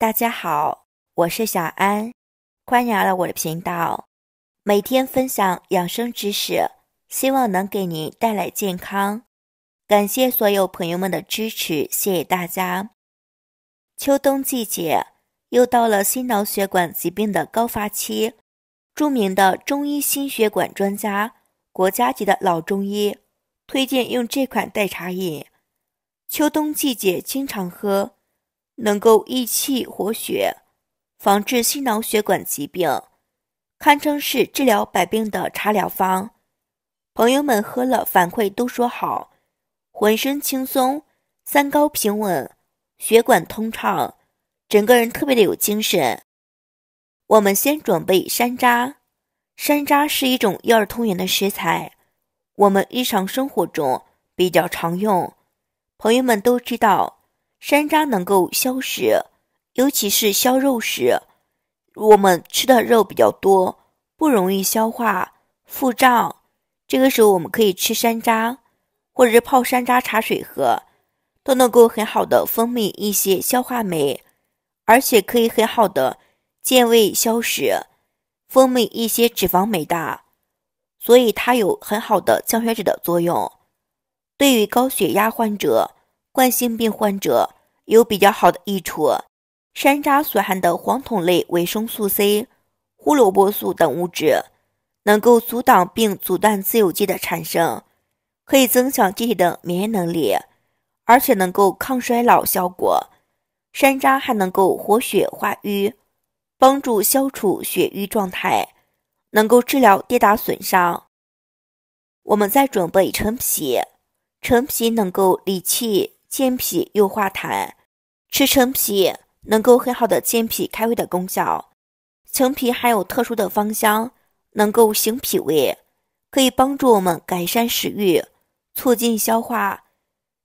大家好，我是小安，欢迎来到我的频道，每天分享养生知识，希望能给您带来健康。感谢所有朋友们的支持，谢谢大家。秋冬季节又到了心脑血管疾病的高发期，著名的中医心血管专家、国家级的老中医推荐用这款代茶饮，秋冬季节经常喝。能够益气活血，防治心脑血管疾病，堪称是治疗百病的茶疗方。朋友们喝了反馈都说好，浑身轻松，三高平稳，血管通畅，整个人特别的有精神。我们先准备山楂，山楂是一种药儿通源的食材，我们日常生活中比较常用，朋友们都知道。山楂能够消食，尤其是消肉食。我们吃的肉比较多，不容易消化、腹胀，这个时候我们可以吃山楂，或者是泡山楂茶水喝，都能够很好的分泌一些消化酶，而且可以很好的健胃消食，分泌一些脂肪酶的，所以它有很好的降血脂的作用。对于高血压患者。冠心病患者有比较好的益处。山楂所含的黄酮类、维生素 C、胡萝卜素等物质，能够阻挡并阻断自由基的产生，可以增强机体的免疫能力，而且能够抗衰老效果。山楂还能够活血化瘀，帮助消除血瘀状态，能够治疗跌打损伤。我们再准备陈皮，陈皮能够理气。健脾又化痰，吃陈皮能够很好的健脾开胃的功效。陈皮含有特殊的芳香，能够行脾胃，可以帮助我们改善食欲，促进消化。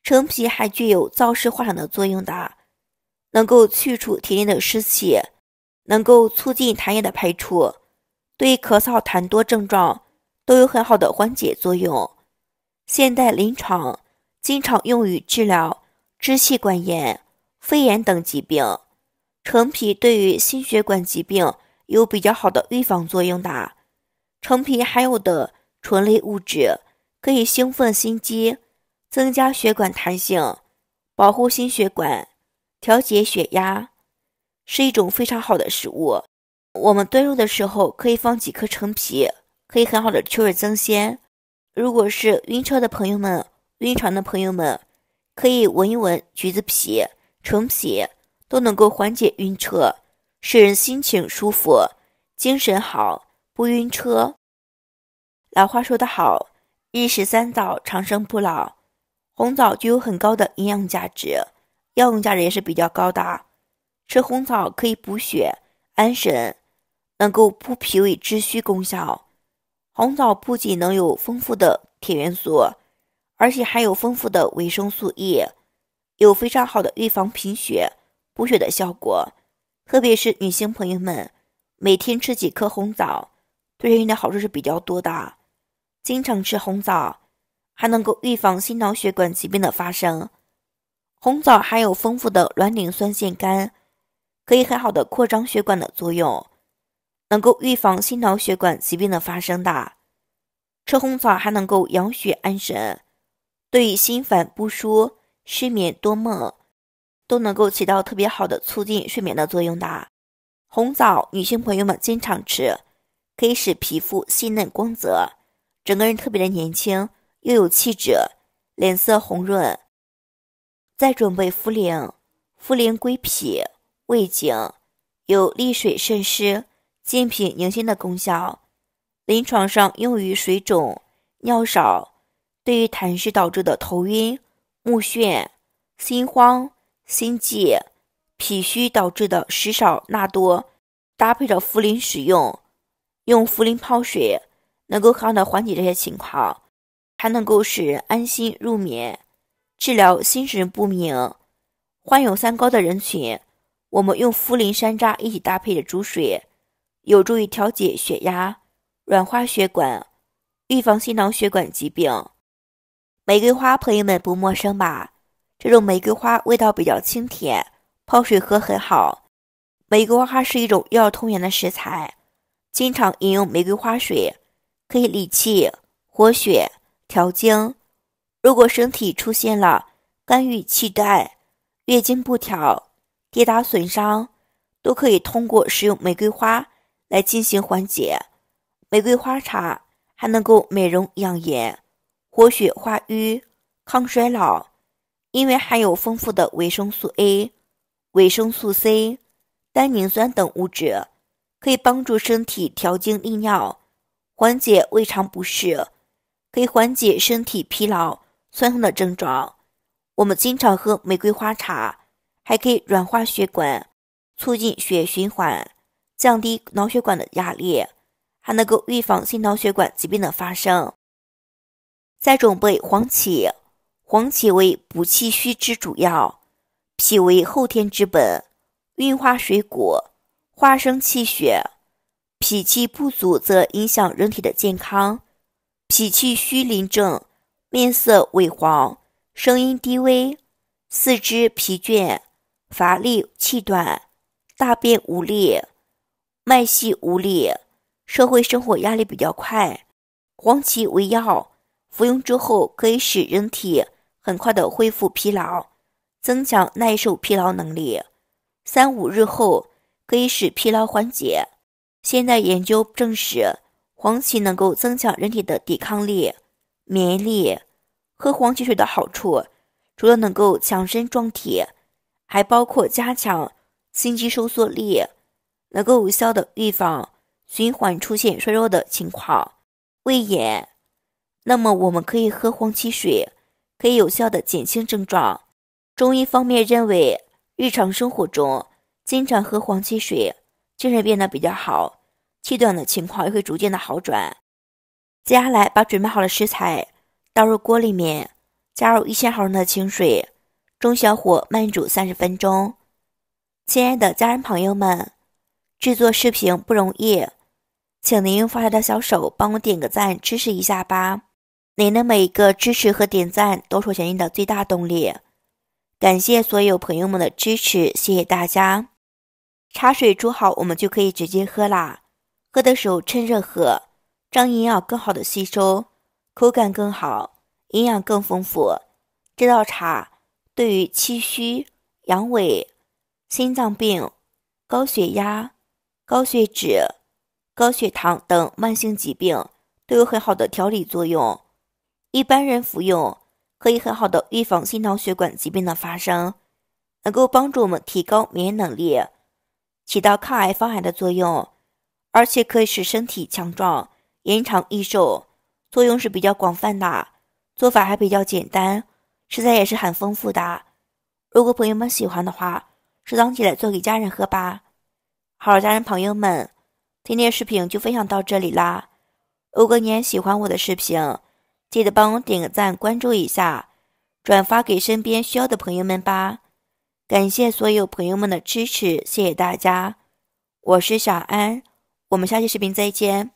陈皮还具有燥湿化痰的作用的，能够去除体内的湿气，能够促进痰液的排出，对咳嗽痰多症状都有很好的缓解作用。现代临床。经常用于治疗支气管炎、肺炎等疾病。陈皮对于心血管疾病有比较好的预防作用的。陈皮含有的醇类物质可以兴奋心肌，增加血管弹性，保护心血管，调节血压，是一种非常好的食物。我们炖肉的时候可以放几颗陈皮，可以很好的去味增鲜。如果是晕车的朋友们，晕船的朋友们可以闻一闻橘子皮、橙皮，都能够缓解晕车，使人心情舒服，精神好，不晕车。老话说得好，“日食三枣，长生不老。”红枣具有很高的营养价值，药用价值也是比较高的。吃红枣可以补血、安神，能够补脾胃之虚功效。红枣不仅能有丰富的铁元素。而且含有丰富的维生素 E，有非常好的预防贫血、补血的效果。特别是女性朋友们，每天吃几颗红枣，对人的好处是比较多的。经常吃红枣，还能够预防心脑血管疾病的发生。红枣含有丰富的卵磷酸腺苷，可以很好的扩张血管的作用，能够预防心脑血管疾病的发生的。吃红枣还能够养血安神。对于心烦不舒、失眠多梦，都能够起到特别好的促进睡眠的作用的。红枣，女性朋友们经常吃，可以使皮肤细嫩、光泽，整个人特别的年轻，又有气质，脸色红润。再准备茯苓，茯苓归脾、胃经，有利水渗湿、健脾宁心的功效，临床上用于水肿、尿少。对于痰湿导致的头晕、目眩、心慌、心悸、脾虚导致的食少纳多，搭配着茯苓使用，用茯苓泡水，能够很好的缓解这些情况，还能够使人安心入眠，治疗心神不宁、患有三高的人群，我们用茯苓、山楂一起搭配着煮水，有助于调节血压、软化血管、预防心脑血管疾病。玫瑰花，朋友们不陌生吧？这种玫瑰花味道比较清甜，泡水喝很好。玫瑰花是一种药通源的食材，经常饮用玫瑰花水可以理气、活血、调经。如果身体出现了肝郁气滞、月经不调、跌打损伤，都可以通过使用玫瑰花来进行缓解。玫瑰花茶还能够美容养颜。活血化瘀、抗衰老，因为含有丰富的维生素 A、维生素 C、单宁酸等物质，可以帮助身体调经利尿，缓解胃肠不适，可以缓解身体疲劳、酸痛的症状。我们经常喝玫瑰花茶，还可以软化血管，促进血循环，降低脑血管的压力，还能够预防心脑血管疾病的发生。再准备黄芪，黄芪为补气虚之主要，脾为后天之本，运化水谷，化生气血，脾气不足则影响人体的健康。脾气虚临症，面色萎黄，声音低微，四肢疲倦，乏力，气短，大便无力，脉细无力。社会生活压力比较快，黄芪为药。服用之后可以使人体很快的恢复疲劳，增强耐受疲劳能力。三五日后可以使疲劳缓解。现代研究证实，黄芪能够增强人体的抵抗力、免疫力。喝黄芪水的好处，除了能够强身壮体，还包括加强心肌收缩力，能够有效的预防循环出现衰弱的情况、胃炎。那么我们可以喝黄芪水，可以有效的减轻症状。中医方面认为，日常生活中经常喝黄芪水，精神变得比较好，气短的情况也会逐渐的好转。接下来把准备好的食材倒入锅里面，加入一千毫升的清水，中小火慢煮三十分钟。亲爱的家人朋友们，制作视频不容易，请您发财的小手帮我点个赞支持一下吧。您的每一个支持和点赞都是我前进的最大动力，感谢所有朋友们的支持，谢谢大家。茶水煮好，我们就可以直接喝啦。喝的时候趁热喝，让营养更好的吸收，口感更好，营养更丰富。这道茶对于气虚、阳痿、心脏病、高血压、高血脂、高血糖等慢性疾病都有很好的调理作用。一般人服用可以很好的预防心脑血管疾病的发生，能够帮助我们提高免疫能力，起到抗癌防癌的作用，而且可以使身体强壮、延长益寿，作用是比较广泛的，做法还比较简单，食材也是很丰富的。如果朋友们喜欢的话，收藏起来做给家人喝吧。好了，家人朋友们，今天视频就分享到这里啦。如果您喜欢我的视频，记得帮我点个赞，关注一下，转发给身边需要的朋友们吧！感谢所有朋友们的支持，谢谢大家！我是小安，我们下期视频再见。